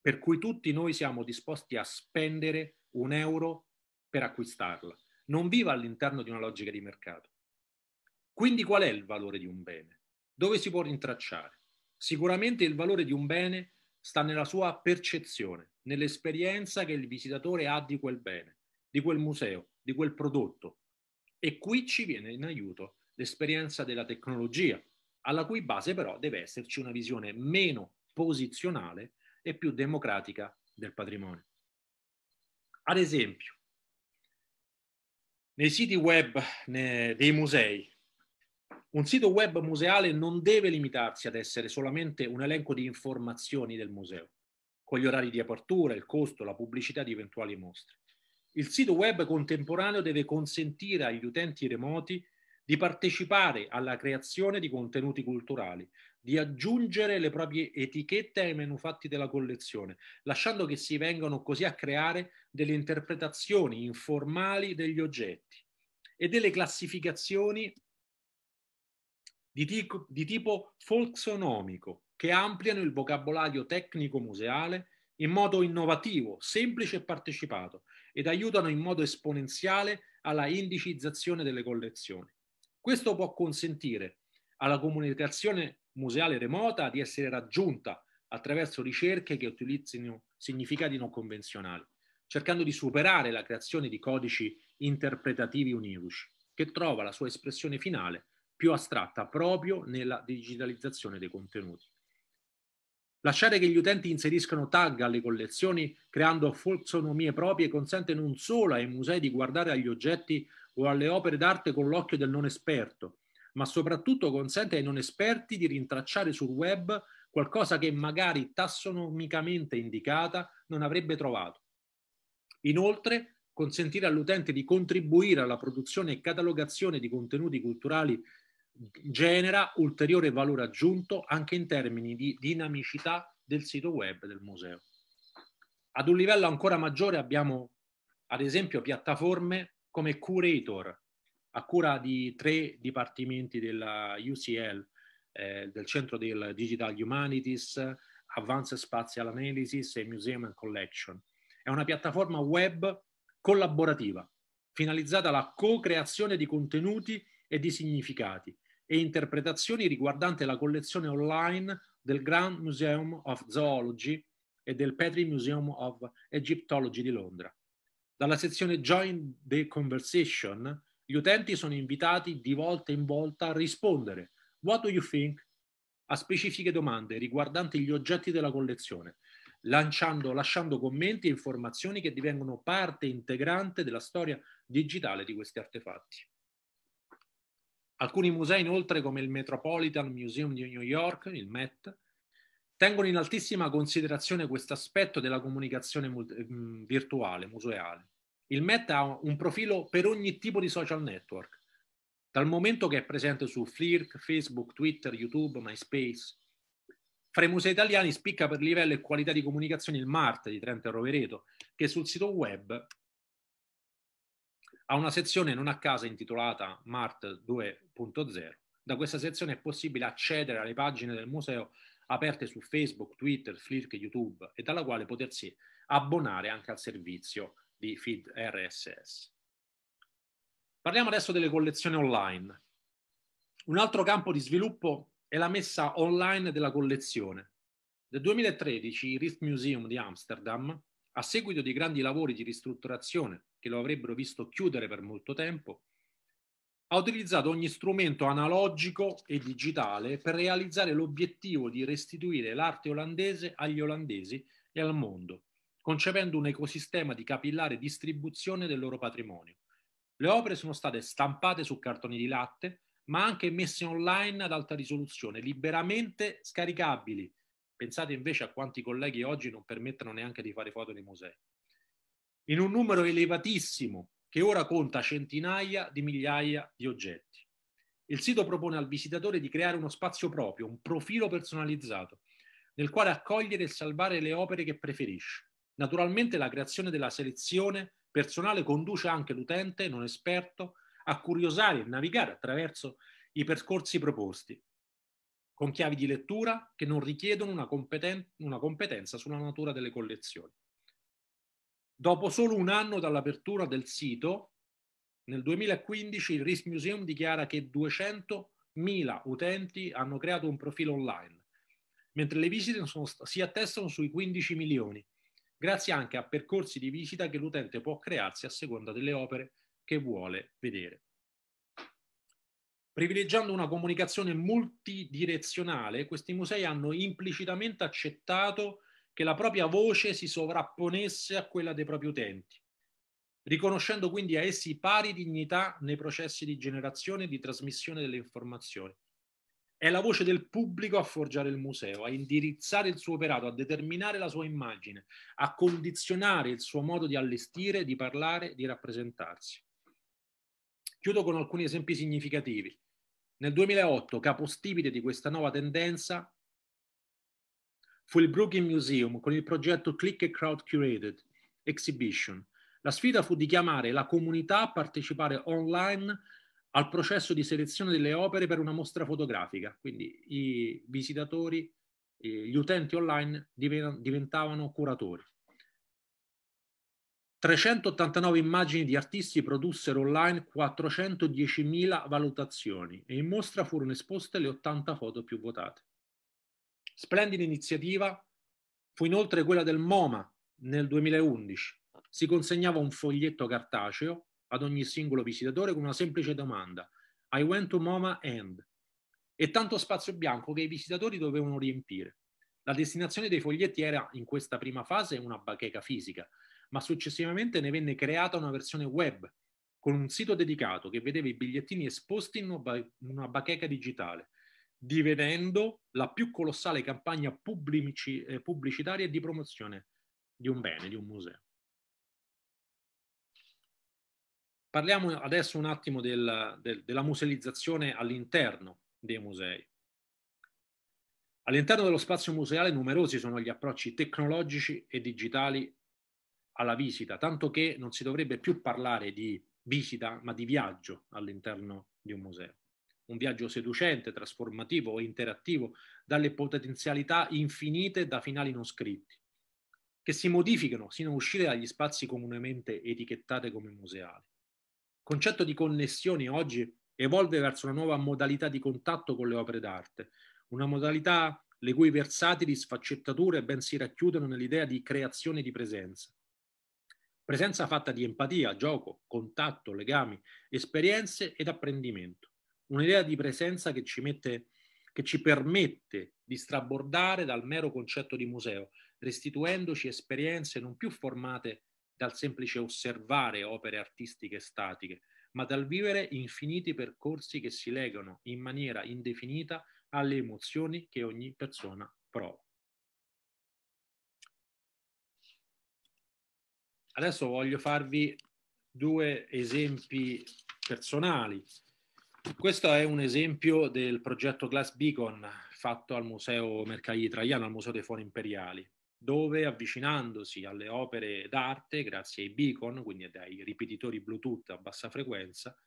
per cui tutti noi siamo disposti a spendere un euro per acquistarla non viva all'interno di una logica di mercato. Quindi qual è il valore di un bene? Dove si può rintracciare? Sicuramente il valore di un bene sta nella sua percezione, nell'esperienza che il visitatore ha di quel bene, di quel museo, di quel prodotto. E qui ci viene in aiuto l'esperienza della tecnologia, alla cui base però deve esserci una visione meno posizionale e più democratica del patrimonio. Ad esempio, nei siti web né, dei musei. Un sito web museale non deve limitarsi ad essere solamente un elenco di informazioni del museo, con gli orari di apertura, il costo, la pubblicità di eventuali mostre. Il sito web contemporaneo deve consentire agli utenti remoti di partecipare alla creazione di contenuti culturali, di aggiungere le proprie etichette ai manufatti della collezione, lasciando che si vengano così a creare delle interpretazioni informali degli oggetti e delle classificazioni di tipo, di tipo folksonomico, che ampliano il vocabolario tecnico-museale in modo innovativo, semplice e partecipato ed aiutano in modo esponenziale alla indicizzazione delle collezioni. Questo può consentire alla comunicazione museale remota di essere raggiunta attraverso ricerche che utilizzino significati non convenzionali, cercando di superare la creazione di codici interpretativi univoci, che trova la sua espressione finale più astratta proprio nella digitalizzazione dei contenuti. Lasciare che gli utenti inseriscano tag alle collezioni creando folsonomie proprie consente non solo ai musei di guardare agli oggetti o alle opere d'arte con l'occhio del non esperto, ma soprattutto consente ai non esperti di rintracciare sul web qualcosa che magari tassonomicamente indicata non avrebbe trovato. Inoltre, consentire all'utente di contribuire alla produzione e catalogazione di contenuti culturali genera ulteriore valore aggiunto anche in termini di dinamicità del sito web del museo. Ad un livello ancora maggiore abbiamo ad esempio piattaforme come Curator, a cura di tre dipartimenti della UCL, eh, del Centro del Digital Humanities, Advanced Spatial Analysis e Museum and Collection. È una piattaforma web collaborativa, finalizzata alla co-creazione di contenuti e di significati e interpretazioni riguardanti la collezione online del Grand Museum of Zoology e del Petri Museum of Egyptology di Londra. Dalla sezione Join the Conversation gli utenti sono invitati di volta in volta a rispondere What do you think? a specifiche domande riguardanti gli oggetti della collezione, lanciando, lasciando commenti e informazioni che divengono parte integrante della storia digitale di questi artefatti. Alcuni musei, inoltre, come il Metropolitan Museum di New York, il MET, tengono in altissima considerazione questo aspetto della comunicazione mm, virtuale, museale. Il Meta ha un profilo per ogni tipo di social network, dal momento che è presente su Flirk, Facebook, Twitter, YouTube, MySpace. Fra i musei italiani spicca per livello e qualità di comunicazione il Mart di Trento e Rovereto, che sul sito web ha una sezione non a casa intitolata Mart 2.0. Da questa sezione è possibile accedere alle pagine del museo aperte su Facebook, Twitter, Flirk e YouTube e dalla quale potersi abbonare anche al servizio di feed RSS. Parliamo adesso delle collezioni online. Un altro campo di sviluppo è la messa online della collezione. Nel 2013 il Rift Museum di Amsterdam, a seguito di grandi lavori di ristrutturazione che lo avrebbero visto chiudere per molto tempo, ha utilizzato ogni strumento analogico e digitale per realizzare l'obiettivo di restituire l'arte olandese agli olandesi e al mondo, concependo un ecosistema di capillare distribuzione del loro patrimonio. Le opere sono state stampate su cartoni di latte, ma anche messe online ad alta risoluzione, liberamente scaricabili. Pensate invece a quanti colleghi oggi non permettono neanche di fare foto nei musei. In un numero elevatissimo, che ora conta centinaia di migliaia di oggetti. Il sito propone al visitatore di creare uno spazio proprio, un profilo personalizzato, nel quale accogliere e salvare le opere che preferisce. Naturalmente la creazione della selezione personale conduce anche l'utente non esperto a curiosare e navigare attraverso i percorsi proposti, con chiavi di lettura che non richiedono una, competen- una competenza sulla natura delle collezioni. Dopo solo un anno dall'apertura del sito, nel 2015 il RIS Museum dichiara che 200.000 utenti hanno creato un profilo online, mentre le visite st- si attestano sui 15 milioni, grazie anche a percorsi di visita che l'utente può crearsi a seconda delle opere che vuole vedere. Privilegiando una comunicazione multidirezionale, questi musei hanno implicitamente accettato che la propria voce si sovrapponesse a quella dei propri utenti, riconoscendo quindi a essi pari dignità nei processi di generazione e di trasmissione delle informazioni è la voce del pubblico a forgiare il museo, a indirizzare il suo operato, a determinare la sua immagine, a condizionare il suo modo di allestire, di parlare, di rappresentarsi. Chiudo con alcuni esempi significativi. Nel 2008, capostipite di questa nuova tendenza fu il Brooklyn Museum con il progetto Click and Crowd Curated Exhibition. La sfida fu di chiamare la comunità a partecipare online al processo di selezione delle opere per una mostra fotografica, quindi i visitatori, gli utenti online diventavano curatori. 389 immagini di artisti produssero online 410.000 valutazioni e in mostra furono esposte le 80 foto più votate. Splendida iniziativa fu inoltre quella del MoMA nel 2011. Si consegnava un foglietto cartaceo ad ogni singolo visitatore con una semplice domanda. I went to MoMA and... E tanto spazio bianco che i visitatori dovevano riempire. La destinazione dei foglietti era, in questa prima fase, una bacheca fisica, ma successivamente ne venne creata una versione web, con un sito dedicato che vedeva i bigliettini esposti in una bacheca digitale, divenendo la più colossale campagna pubblici, eh, pubblicitaria e di promozione di un bene, di un museo. Parliamo adesso un attimo del, del, della musealizzazione all'interno dei musei. All'interno dello spazio museale numerosi sono gli approcci tecnologici e digitali alla visita, tanto che non si dovrebbe più parlare di visita, ma di viaggio all'interno di un museo. Un viaggio seducente, trasformativo e interattivo dalle potenzialità infinite da finali non scritti, che si modificano sino a uscire dagli spazi comunemente etichettati come museali concetto di connessione oggi evolve verso una nuova modalità di contatto con le opere d'arte, una modalità le cui versatili sfaccettature ben si racchiudono nell'idea di creazione di presenza. Presenza fatta di empatia, gioco, contatto, legami, esperienze ed apprendimento. Un'idea di presenza che ci, mette, che ci permette di strabordare dal mero concetto di museo, restituendoci esperienze non più formate dal semplice osservare opere artistiche statiche, ma dal vivere infiniti percorsi che si legano in maniera indefinita alle emozioni che ogni persona prova. Adesso voglio farvi due esempi personali. Questo è un esempio del progetto Glass Beacon fatto al Museo Mercagli Traiano, al Museo dei Fori Imperiali dove avvicinandosi alle opere d'arte, grazie ai beacon, quindi ai ripetitori Bluetooth a bassa frequenza,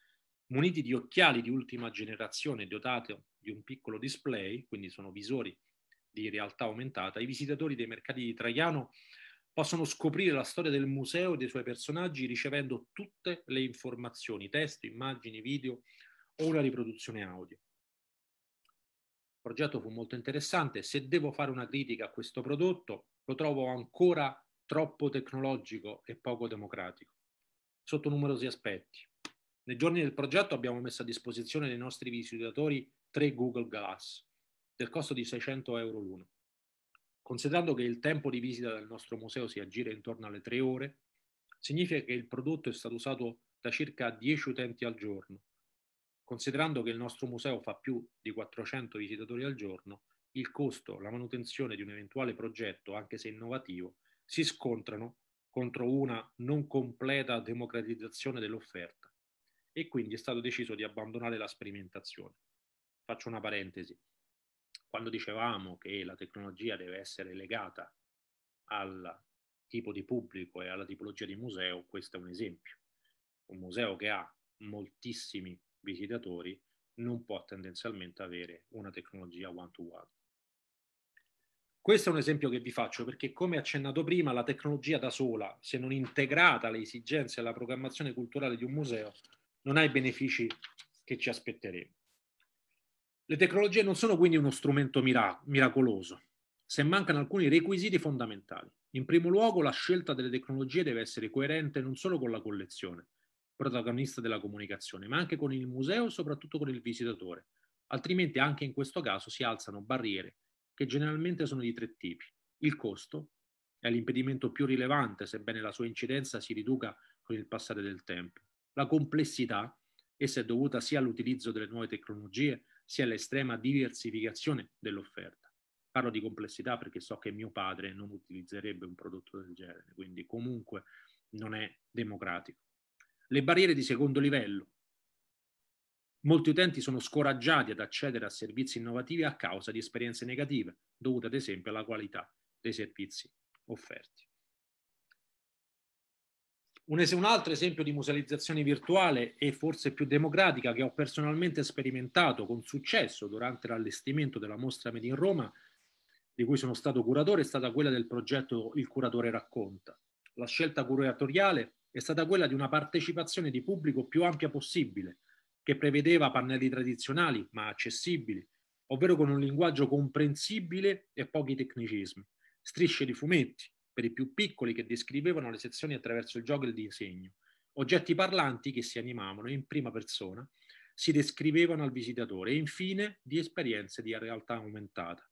muniti di occhiali di ultima generazione dotati di un piccolo display, quindi sono visori di realtà aumentata, i visitatori dei mercati di Traiano possono scoprire la storia del museo e dei suoi personaggi ricevendo tutte le informazioni, testo, immagini, video o una riproduzione audio. Il progetto fu molto interessante, se devo fare una critica a questo prodotto lo trovo ancora troppo tecnologico e poco democratico, sotto numerosi aspetti. Nei giorni del progetto abbiamo messo a disposizione dei nostri visitatori tre Google Glass, del costo di 600 euro l'uno. Considerando che il tempo di visita del nostro museo si aggira intorno alle tre ore, significa che il prodotto è stato usato da circa 10 utenti al giorno. Considerando che il nostro museo fa più di 400 visitatori al giorno, il costo, la manutenzione di un eventuale progetto, anche se innovativo, si scontrano contro una non completa democratizzazione dell'offerta e quindi è stato deciso di abbandonare la sperimentazione. Faccio una parentesi. Quando dicevamo che la tecnologia deve essere legata al tipo di pubblico e alla tipologia di museo, questo è un esempio. Un museo che ha moltissimi visitatori non può tendenzialmente avere una tecnologia one-to-one. Questo è un esempio che vi faccio perché, come accennato prima, la tecnologia da sola, se non integrata alle esigenze e alla programmazione culturale di un museo, non ha i benefici che ci aspetteremo. Le tecnologie non sono quindi uno strumento miracoloso, se mancano alcuni requisiti fondamentali. In primo luogo, la scelta delle tecnologie deve essere coerente non solo con la collezione, protagonista della comunicazione, ma anche con il museo e soprattutto con il visitatore, altrimenti anche in questo caso si alzano barriere che generalmente sono di tre tipi. Il costo è l'impedimento più rilevante, sebbene la sua incidenza si riduca con il passare del tempo. La complessità, essa è dovuta sia all'utilizzo delle nuove tecnologie, sia all'estrema diversificazione dell'offerta. Parlo di complessità perché so che mio padre non utilizzerebbe un prodotto del genere, quindi comunque non è democratico. Le barriere di secondo livello, Molti utenti sono scoraggiati ad accedere a servizi innovativi a causa di esperienze negative, dovute ad esempio alla qualità dei servizi offerti. Un, es- un, altro esempio di musealizzazione virtuale e forse più democratica che ho personalmente sperimentato con successo durante l'allestimento della mostra Made in Roma, di cui sono stato curatore, è stata quella del progetto Il curatore racconta. La scelta curatoriale è stata quella di una partecipazione di pubblico più ampia possibile, che prevedeva pannelli tradizionali ma accessibili, ovvero con un linguaggio comprensibile e pochi tecnicismi, strisce di fumetti per i più piccoli che descrivevano le sezioni attraverso il gioco e il disegno, oggetti parlanti che si animavano in prima persona, si descrivevano al visitatore e infine di esperienze di realtà aumentata.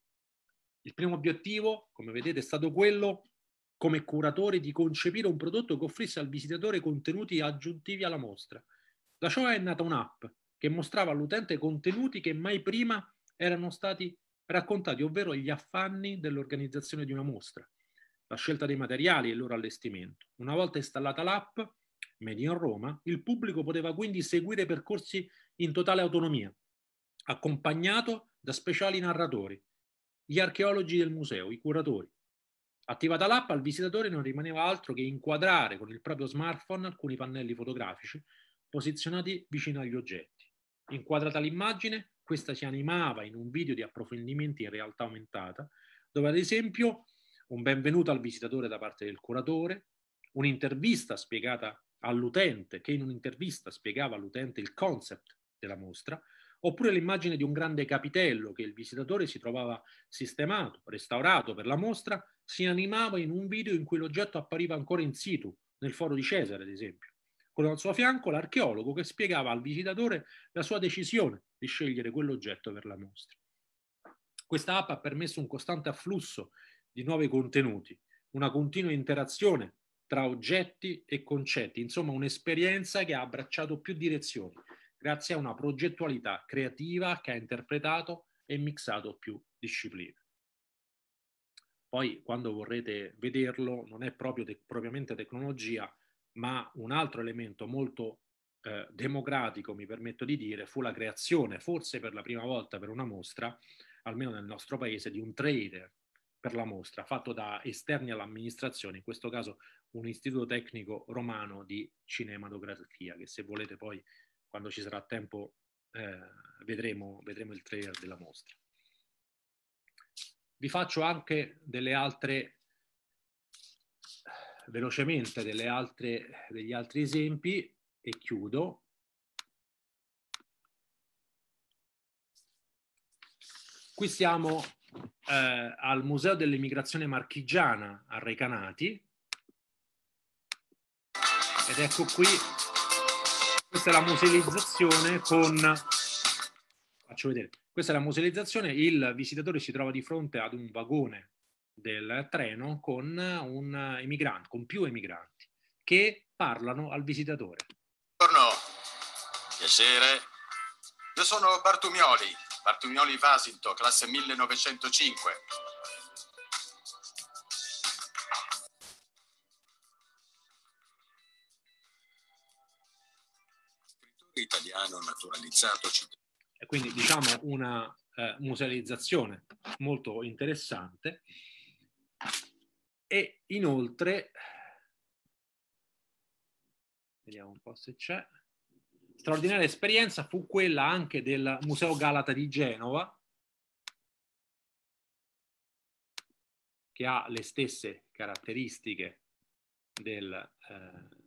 Il primo obiettivo, come vedete, è stato quello, come curatore, di concepire un prodotto che offrisse al visitatore contenuti aggiuntivi alla mostra, da ciò è nata un'app che mostrava all'utente contenuti che mai prima erano stati raccontati, ovvero gli affanni dell'organizzazione di una mostra, la scelta dei materiali e il loro allestimento. Una volta installata l'app, Made in Roma, il pubblico poteva quindi seguire percorsi in totale autonomia, accompagnato da speciali narratori, gli archeologi del museo, i curatori. Attivata l'app, al visitatore non rimaneva altro che inquadrare con il proprio smartphone alcuni pannelli fotografici posizionati vicino agli oggetti. Inquadrata l'immagine, questa si animava in un video di approfondimenti in realtà aumentata, dove ad esempio un benvenuto al visitatore da parte del curatore, un'intervista spiegata all'utente, che in un'intervista spiegava all'utente il concept della mostra, oppure l'immagine di un grande capitello che il visitatore si trovava sistemato, restaurato per la mostra, si animava in un video in cui l'oggetto appariva ancora in situ, nel foro di Cesare ad esempio con al suo fianco l'archeologo che spiegava al visitatore la sua decisione di scegliere quell'oggetto per la mostra. Questa app ha permesso un costante afflusso di nuovi contenuti, una continua interazione tra oggetti e concetti, insomma un'esperienza che ha abbracciato più direzioni, grazie a una progettualità creativa che ha interpretato e mixato più discipline. Poi, quando vorrete vederlo, non è proprio te- propriamente tecnologia, ma un altro elemento molto eh, democratico, mi permetto di dire, fu la creazione, forse per la prima volta per una mostra, almeno nel nostro paese, di un trader per la mostra, fatto da esterni all'amministrazione, in questo caso un istituto tecnico romano di cinematografia, che se volete poi, quando ci sarà tempo, eh, vedremo, vedremo il trailer della mostra. Vi faccio anche delle altre velocemente altre, degli altri esempi e chiudo. Qui siamo eh, al Museo dell'Emigrazione Marchigiana a Recanati ed ecco qui, questa è la musealizzazione con, faccio vedere, questa è la musealizzazione, il visitatore si trova di fronte ad un vagone del treno con un emigrante, con più emigranti, che parlano al visitatore. Buongiorno, piacere. Io sono Bartumioli, Bartumioli Vasinto, classe 1905. Scrittore italiano naturalizzato. E quindi diciamo una eh, musealizzazione molto interessante e inoltre, vediamo un po' se c'è, straordinaria esperienza fu quella anche del Museo Galata di Genova, che ha le stesse caratteristiche del, eh,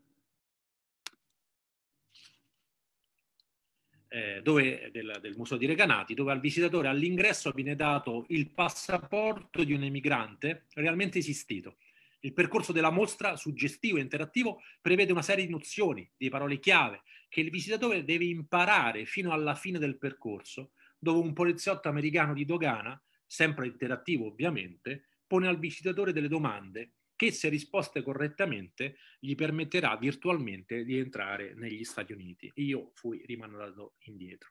Eh, dove, eh, del, del, Museo di Recanati, dove al visitatore all'ingresso viene dato il passaporto di un emigrante realmente esistito. Il percorso della mostra, suggestivo e interattivo, prevede una serie di nozioni, di parole chiave, che il visitatore deve imparare fino alla fine del percorso, dove un poliziotto americano di dogana, sempre interattivo ovviamente, pone al visitatore delle domande che se risposte correttamente gli permetterà virtualmente di entrare negli Stati Uniti. Io fui rimandato indietro.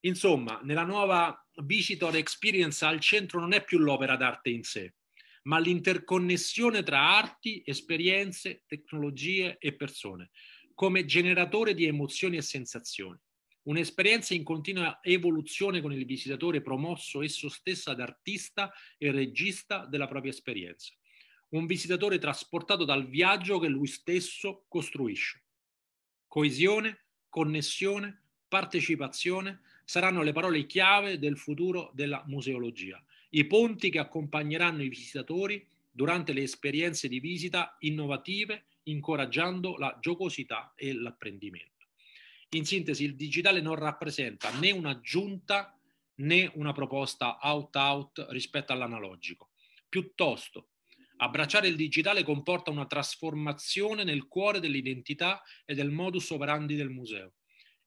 Insomma, nella nuova Visitor Experience al centro non è più l'opera d'arte in sé, ma l'interconnessione tra arti, esperienze, tecnologie e persone, come generatore di emozioni e sensazioni. Un'esperienza in continua evoluzione con il visitatore promosso esso stesso ad artista e regista della propria esperienza un visitatore trasportato dal viaggio che lui stesso costruisce. Coesione, connessione, partecipazione saranno le parole chiave del futuro della museologia, i ponti che accompagneranno i visitatori durante le esperienze di visita innovative, incoraggiando la giocosità e l'apprendimento. In sintesi, il digitale non rappresenta né un'aggiunta né una proposta out-out rispetto all'analogico, piuttosto Abbracciare il digitale comporta una trasformazione nel cuore dell'identità e del modus operandi del museo.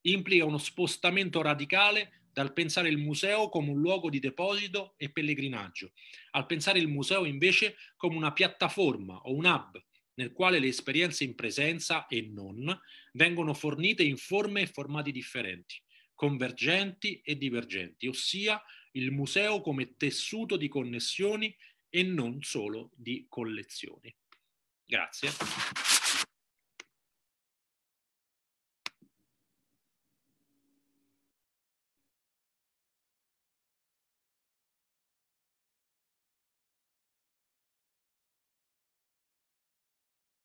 Implica uno spostamento radicale dal pensare il museo come un luogo di deposito e pellegrinaggio, al pensare il museo invece come una piattaforma o un hub nel quale le esperienze in presenza e non vengono fornite in forme e formati differenti, convergenti e divergenti, ossia il museo come tessuto di connessioni e non solo di collezioni. Grazie.